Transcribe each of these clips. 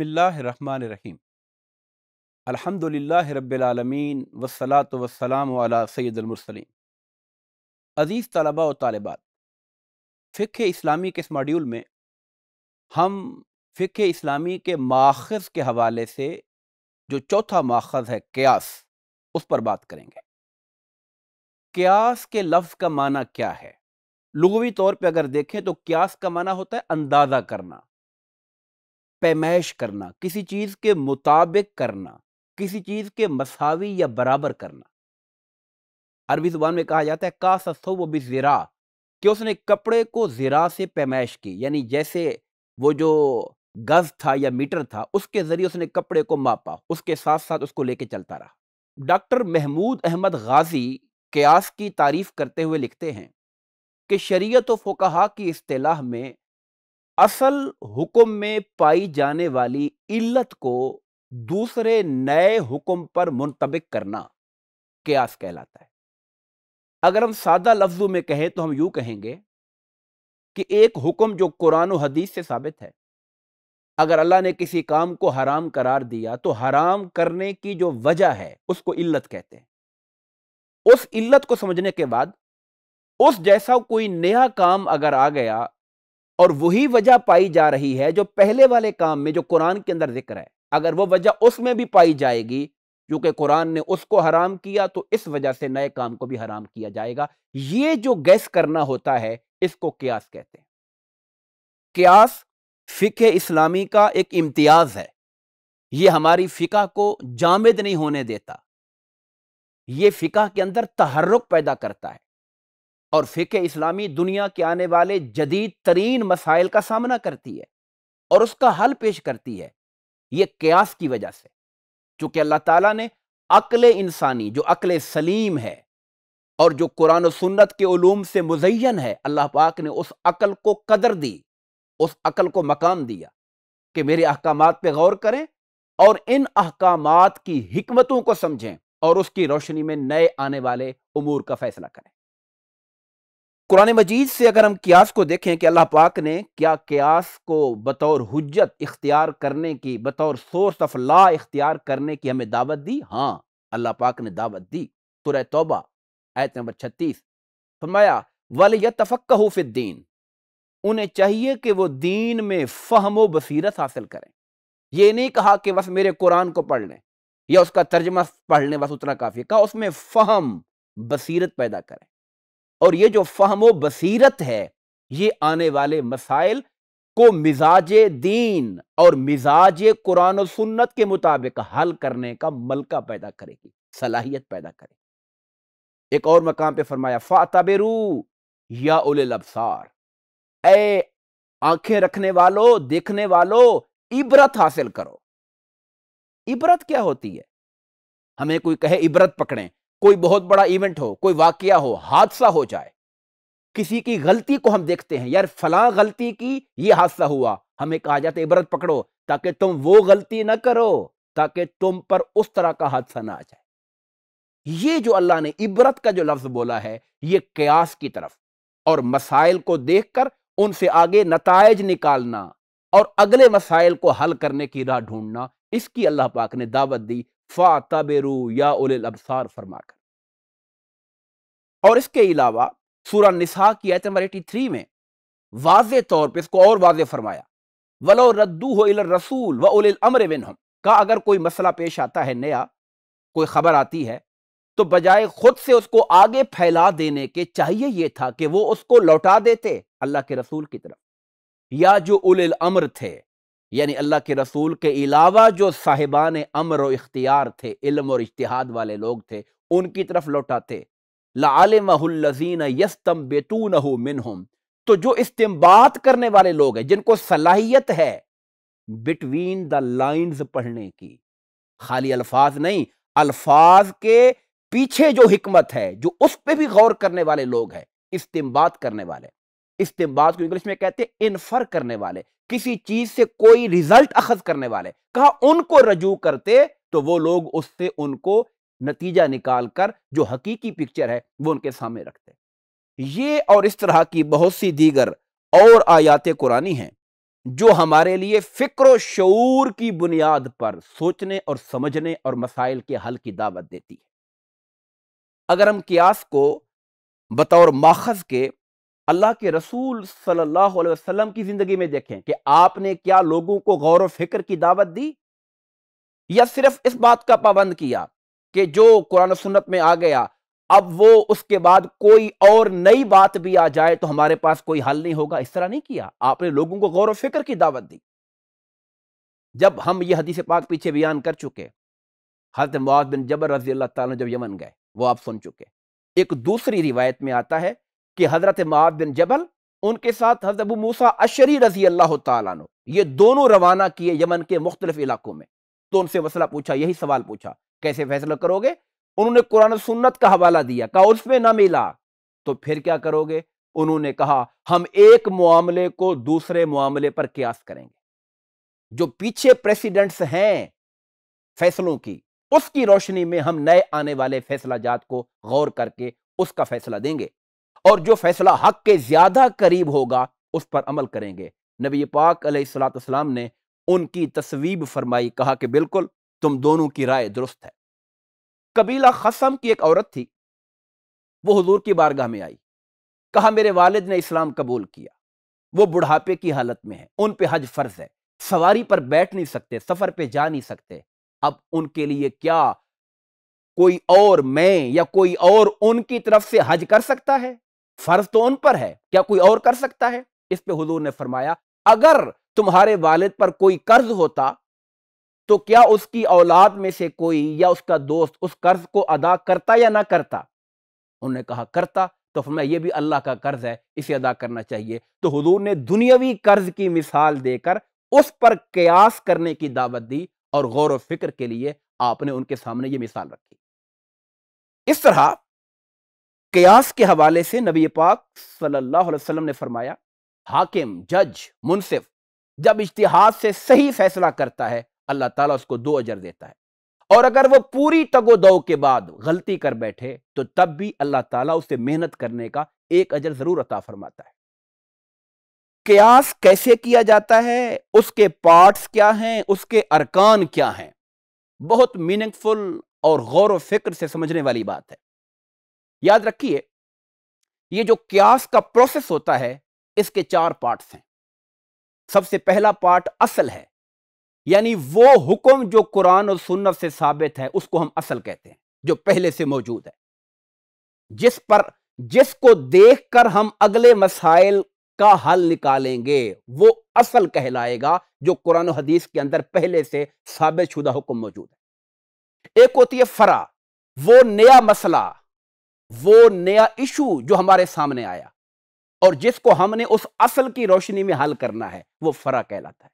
बसमिल्लाम अल्हम्दुलिल्लाह रब्बिलालमीन वसलात वसलाम अला सैदुलमरसलिन अज़ीज़ तलबा व तालबात फ़िक इस्लामी के इस मॉड्यूल में हम फ़िक इस्लामी के माखज़ के हवाले से जो चौथा माखज़ है क्यास उस पर बात करेंगे क्यास के लफ्ज़ का माना क्या है लुगवी तौर पर अगर देखें तो क्यास का माना होता है अंदाज़ा करना पैमाइश करना किसी चीज़ के मुताबिक करना किसी चीज़ के मसावी या बराबर करना अरबी जुबान में कहा जाता है का सस्तो वो भी ज़रा कि उसने कपड़े को ज़रा से पैमाइश की यानी जैसे वो जो गज था या मीटर था उसके ज़रिए उसने कपड़े को मापा उसके साथ साथ उसको लेके चलता रहा डॉक्टर महमूद अहमद गाजी कयास की तारीफ करते हुए लिखते हैं कि शरीयत फ़ोकहा की अतलाह में असल हुक्म में पाई जाने वाली इल्लत को दूसरे नए हुक्म पर मुंतबिक करना क्यास कहलाता है अगर हम सादा लफ्जों में कहें तो हम यूं कहेंगे कि एक हुक्म जो कुरान हदीस से साबित है अगर अल्लाह ने किसी काम को हराम करार दिया तो हराम करने की जो वजह है उसको इल्लत कहते हैं उस इल्लत को समझने के बाद उस जैसा कोई नया काम अगर आ गया और वही वजह पाई जा रही है जो पहले वाले काम में जो कुरान के अंदर जिक्र है अगर वो वजह उसमें भी पाई जाएगी क्योंकि कुरान ने उसको हराम किया तो इस वजह से नए काम को भी हराम किया जाएगा ये जो गैस करना होता है इसको क्यास कहते हैं क्यास फ़िक इस्लामी का एक इम्तियाज़ है ये हमारी फ़िका को जामद नहीं होने देता ये फ़िका के अंदर तहरुक पैदा करता है और फ़िक इस्लामी दुनिया के आने वाले जदीद तरीन मसाइल का सामना करती है और उसका हल पेश करती है यह क्यास की वजह से चूँकि अल्लाह तला ने अकल इंसानी जो अकल सलीम है और जो कुरान सुन्नत के ओलूम से मुजैन है अल्लाह पाक ने उस अकल को कदर दी उस अकल को मकाम दिया कि मेरे अहकाम पर गौर करें और इन अहकाम की हमतों को समझें और उसकी रोशनी में नए आने वाले अमूर का फैसला करें कुरान मजीद से अगर हम क्यास को देखें कि अल्लाह पाक ने क्या क्यास को बतौर हजत इख्तियार करने की बतौर सोर्स ऑफ ला इख्तियार करने की हमें दावत दी हाँ अल्लाह पाक ने दावत दी तुर तोबा आयत नंबर छत्तीस फरमाया वल दीन उन्हें चाहिए कि वो दीन में फ़हम व बसीरत हासिल करें ये नहीं कहा कि बस मेरे कुरान को पढ़ लें या उसका तर्जमा पढ़ लें बस उतना काफ़ी कहा उसमें फ़हम बसीरत पैदा करें और ये जो फहम व बसीरत है ये आने वाले मसाइल को मिजाज दीन और मिजाज कुरान और सुन्नत के मुताबिक हल करने का मलका पैदा करेगी सलाहियत पैदा करेगी एक और मकाम पे फरमाया फातबेरू या उल अबसार ए आंखें रखने वालों देखने वालों इबरत हासिल करो इबरत क्या होती है हमें कोई कहे इबरत पकड़ें कोई बहुत बड़ा इवेंट हो कोई वाकया हो हादसा हो जाए किसी की गलती को हम देखते हैं यार फला गलती की ये हादसा हुआ हमें कहा जाता है इबरत पकड़ो ताकि तुम वो गलती ना करो ताकि तुम पर उस तरह का हादसा ना आ जाए ये जो अल्लाह ने इबरत का जो लफ्ज बोला है ये कयास की तरफ और मसाइल को देखकर उनसे आगे नतज निकालना और अगले मसाइल को हल करने की राह ढूंढना इसकी अल्लाह पाक ने दावत दी फ़ा तबेरू या उल फरमाकर और इसके अलावा सूरा निसा की आयत नंबर एटी थ्री में वाज तौर पर इसको और वाज फरमाया वलो रद्दू हो इल रसूल व उल अमर बिन हम का अगर कोई मसला पेश आता है नया कोई खबर आती है तो बजाय खुद से उसको आगे फैला देने के चाहिए यह था कि वो उसको लौटा देते अल्लाह के रसूल की तरफ या जो उल अमर थे यानी अल्लाह के रसूल के अलावा जो साहिबान अमर व इख्तियार थे इल्म और इश्तिहाद वाले लोग थे उनकी तरफ लौटाते लालमहलजीन यस्तम बेतून मिनहम तो जो इस्तेम्बात करने वाले लोग हैं जिनको सलाहियत है बिटवीन द लाइन्स पढ़ने की खाली अल्फाज नहीं अल्फाज के पीछे जो हिकमत है जो उस पर भी गौर करने वाले लोग हैं इस्तेम्बात करने वाले इस्तेम्बात को इंग्लिश में कहते हैं इनफर करने वाले किसी चीज से कोई रिजल्ट अखज करने वाले कहा उनको रजू करते तो वो लोग उससे उनको नतीजा निकाल कर जो हकीकी पिक्चर है वो उनके सामने रखते ये और इस तरह की बहुत सी दीगर और आयात कुरानी हैं जो हमारे लिए फिक्र शूर की बुनियाद पर सोचने और समझने और मसाइल के हल की दावत देती है अगर हम क्यास को बतौर माखज के अल्लाह के रसूल सल्लल्लाहु अलैहि वसल्लम की ज़िंदगी में देखें कि आपने क्या लोगों को गौर फिक्र की दावत दी या सिर्फ इस बात का पाबंद किया कि जो कुरान सुन्नत में आ गया अब वो उसके बाद कोई और नई बात भी आ जाए तो हमारे पास कोई हल नहीं होगा इस तरह नहीं किया आपने लोगों को गौर फिक्र की दावत दी जब हम ये हदीस पाक पीछे बयान कर चुके हजरत मुआज बिन जबर रजी अल्लाह तब यमन गए वो आप सुन चुके एक दूसरी रिवायत में आता है कि हज़रत माब बिन जबल उनके साथ हज़रत अबू मूसा अशरी रजी अल्लाह तु ये दोनों रवाना किए यमन के मुख्तलिफ इलाकों में तो उनसे मसला पूछा यही सवाल पूछा कैसे फैसला करोगे उन्होंने कुरान सुन्नत का हवाला दिया कहा उसमें ना मिला तो फिर क्या करोगे उन्होंने कहा हम एक मामले को दूसरे मामले पर क्यास करेंगे जो पीछे प्रेसिडेंट्स हैं फैसलों की उसकी रोशनी में हम नए आने वाले फैसला जात को गौर करके उसका फैसला देंगे और जो फैसला हक के ज्यादा करीब होगा उस पर अमल करेंगे नबी पाक सलाम ने उनकी तस्वीब फरमाई कहा कि बिल्कुल तुम दोनों की राय दुरुस्त है कबीला खसम की एक औरत थी वो हजूर की बारगाह में आई कहा मेरे वालिद ने इस्लाम कबूल किया वो बुढ़ापे की हालत में है उन पे हज फर्ज है सवारी पर बैठ नहीं सकते सफर पे जा नहीं सकते अब उनके लिए क्या कोई और मैं या कोई और उनकी तरफ से हज कर सकता है फर्ज तो उन पर है क्या कोई और कर सकता है इस पे हुजूर ने फरमाया अगर तुम्हारे वालिद पर कोई कर्ज होता तो क्या उसकी औलाद में से कोई या उसका दोस्त उस कर्ज को अदा करता या ना करता उन्होंने कहा करता तो फरमाया ये भी अल्लाह का कर्ज है इसे अदा करना चाहिए तो हुजूर ने दुनियावी कर्ज की मिसाल देकर उस पर कयास करने की दावत दी और गौर व फिक्र के लिए आपने उनके सामने ये मिसाल रखी इस तरह कयास के हवाले से नबी पाक सल्लल्लाहु अलैहि वसल्लम ने फरमाया हाकिम जज मुनसिफ जब इश्तिहाद से सही फैसला करता है अल्लाह ताला उसको दो अजर देता है और अगर वो पूरी तगो दो के बाद गलती कर बैठे तो तब भी अल्लाह ताला उसे मेहनत करने का एक अजर ज़रूर अता फरमाता है कयास कैसे किया जाता है उसके पार्ट्स क्या हैं उसके अरकान क्या हैं बहुत मीनिंगफुल और गौर व फिक्र से समझने वाली बात है याद रखिए ये जो क्यास का प्रोसेस होता है इसके चार पार्ट्स हैं सबसे पहला पार्ट असल है यानी वो हुक्म जो कुरान और सुन्नत से साबित है उसको हम असल कहते हैं जो पहले से मौजूद है जिस पर जिसको देखकर हम अगले मसाइल का हल निकालेंगे वो असल कहलाएगा जो कुरान हदीस के अंदर पहले से साबित शुदा हुक्म मौजूद है एक होती है फरा वो नया मसला वो नया इशू जो हमारे सामने आया और जिसको हमने उस असल की रोशनी में हल करना है वो फरा कहलाता है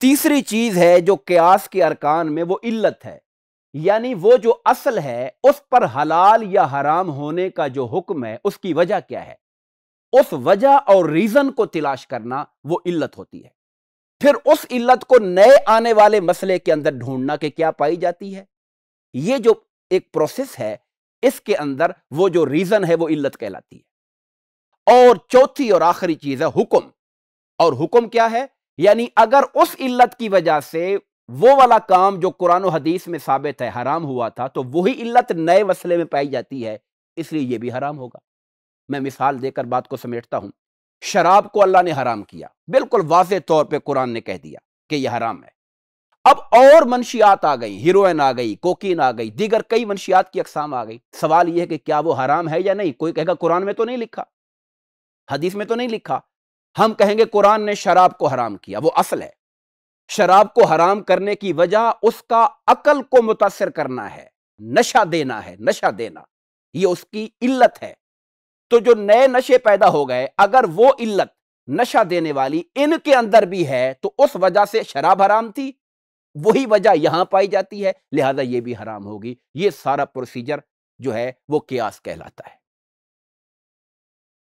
तीसरी चीज है जो क्यास के अरकान में वो इल्लत है यानी वो जो असल है उस पर हलाल या हराम होने का जो हुक्म है उसकी वजह क्या है उस वजह और रीजन को तलाश करना वो इल्लत होती है फिर उस इल्लत को नए आने वाले मसले के अंदर ढूंढना कि क्या पाई जाती है ये जो एक प्रोसेस है इसके अंदर वो जो रीजन है वो इल्लत कहलाती है और चौथी और आखिरी चीज है हुक्म और हुक्म क्या है यानी अगर उस इल्लत की वजह से वो वाला काम जो कुरान हदीस में साबित है हराम हुआ था तो वही इल्लत नए वसले में पाई जाती है इसलिए यह भी हराम होगा मैं मिसाल देकर बात को समेटता हूं शराब को अल्लाह ने हराम किया बिल्कुल वाज तौर पर कुरान ने कह दिया कि यह हराम है अब और मनशियात आ गई हीरोइन आ गई कोकीन आ गई दीगर कई मनशियात की अकसाम आ गई सवाल यह है कि क्या वो हराम है या नहीं कोई कहेगा कुरान में तो नहीं लिखा हदीस में तो नहीं लिखा हम कहेंगे कुरान ने शराब को हराम किया वो असल है शराब को हराम करने की वजह उसका अकल को मुतासर करना है नशा देना है नशा देना ये उसकी इल्लत है तो जो नए नशे पैदा हो गए अगर वो इल्लत नशा देने वाली इनके अंदर भी है तो उस वजह से शराब हराम थी वही वजह यहां पाई जाती है लिहाजा ये भी हराम होगी ये सारा प्रोसीजर जो है वो क्यास कहलाता है